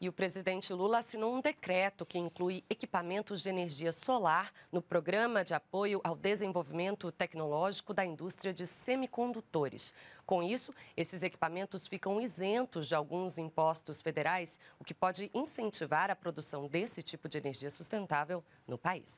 E o presidente Lula assinou um decreto que inclui equipamentos de energia solar no Programa de Apoio ao Desenvolvimento Tecnológico da Indústria de Semicondutores. Com isso, esses equipamentos ficam isentos de alguns impostos federais, o que pode incentivar a produção desse tipo de energia sustentável no país.